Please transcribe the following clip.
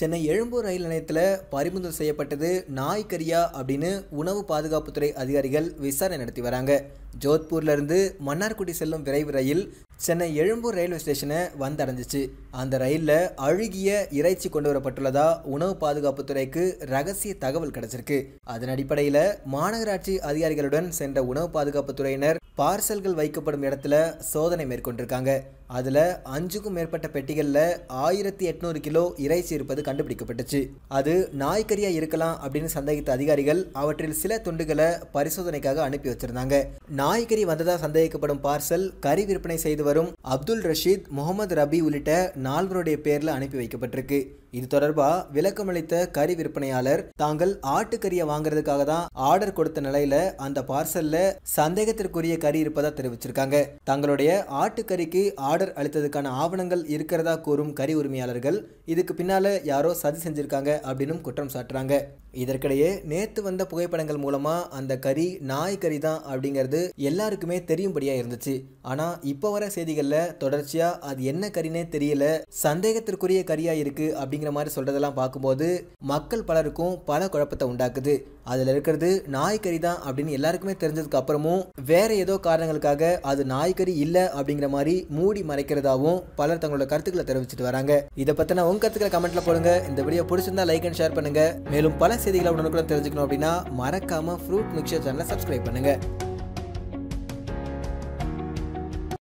சென்னை எழும்பூர் ரயில் நிலையத்தில் பறிமுதல் செய்யப்பட்டது நாய்க்கரியா அப்படின்னு உணவு பாதுகாப்புத்துறை அதிகாரிகள் விசாரணை நடத்தி வராங்க ஜோத்பூர்லேருந்து மன்னார்குடி செல்லும் விரைவு ரயில் சென்னை எழும்பூர் ரயில்வே ஸ்டேஷனை வந்தடைஞ்சிச்சு அந்த ரயிலில் அழுகிய இறைச்சி கொண்டு வரப்பட்டுள்ளதா உணவு பாதுகாப்புத்துறைக்கு ரகசிய தகவல் கிடைச்சிருக்கு அதன் அடிப்படையில் மாநகராட்சி அதிகாரிகளுடன் சென்ற உணவு பாதுகாப்புத்துறையினர் பார்சல்கள் வைக்கப்படும் இடத்துல சோதனை மேற்கொண்டிருக்காங்க அதில் அஞ்சுக்கும் மேற்பட்ட பெட்டிகளில் ஆயிரத்தி எட்நூறு கிலோ இறைச்சி இருப்பது கண்டுபிடிக்கப்பட்டுச்சு அது நாய்க்கறியாக இருக்கலாம் அப்படின்னு சந்தேகித்த அதிகாரிகள் அவற்றில் சில துண்டுகளை பரிசோதனைக்காக அனுப்பி வச்சுருந்தாங்க நாய்கறி வந்ததா சந்தேகிக்கப்படும் பார்சல் கறி விற்பனை செய்து வரும் அப்துல் ரஷீத் முகமது ரபி உள்ளிட்ட நால்வருடைய பேரில் அனுப்பி வைக்கப்பட்டிருக்கு இது தொடர்பாக விளக்கமளித்த கறி விற்பனையாளர் தாங்கள் ஆட்டுக்கறியை வாங்குறதுக்காக தான் ஆர்டர் கொடுத்த நிலையில அந்த பார்சல்ல சந்தேகத்திற்குரிய கறி இருப்பதா தெரிவிச்சிருக்காங்க தங்களுடைய ஆட்டுக்கறிக்கு ஆர்டர் அளித்ததுக்கான ஆவணங்கள் இருக்கிறதா கூறும் கறி உரிமையாளர்கள் இதுக்கு பின்னால யாரோ சதி செஞ்சிருக்காங்க அப்படின்னு குற்றம் சாட்டுறாங்க இதற்கிடையே நேற்று வந்த புகைப்படங்கள் மூலமா அந்த கறி நாய் கறி தான் அப்படிங்கிறது எல்லாருக்குமே தெரியும்படியா இருந்துச்சு ஆனா இப்போ வர செய்திகளில் தொடர்ச்சியா அது என்ன கறினே தெரியல சந்தேகத்திற்குரிய கறியா இருக்கு அப்படி அப்படிங்கிற மாதிரி சொல்கிறதெல்லாம் பார்க்கும்போது மக்கள் பலருக்கும் பல குழப்பத்தை உண்டாக்குது அதில் இருக்கிறது நாய்க்கறி தான் அப்படின்னு எல்லாருக்குமே தெரிஞ்சதுக்கு அப்புறமும் வேற ஏதோ காரணங்களுக்காக அது நாய்க்கறி இல்லை அப்படிங்கிற மாதிரி மூடி மறைக்கிறதாவும் பலர் தங்களோட கருத்துக்களை தெரிவிச்சிட்டு வராங்க இதை பற்றின உங்க கருத்துக்களை கமெண்ட்டில் போடுங்க இந்த வீடியோ பிடிச்சிருந்தா லைக் அண்ட் ஷேர் பண்ணுங்கள் மேலும் பல செய்திகளை உடனுக்குடன் தெரிஞ்சுக்கணும் அப்படின்னா மறக்காம ஃப்ரூட் மிக்சர் சேனலை சப்ஸ்கிரைப் பண்ணுங்கள்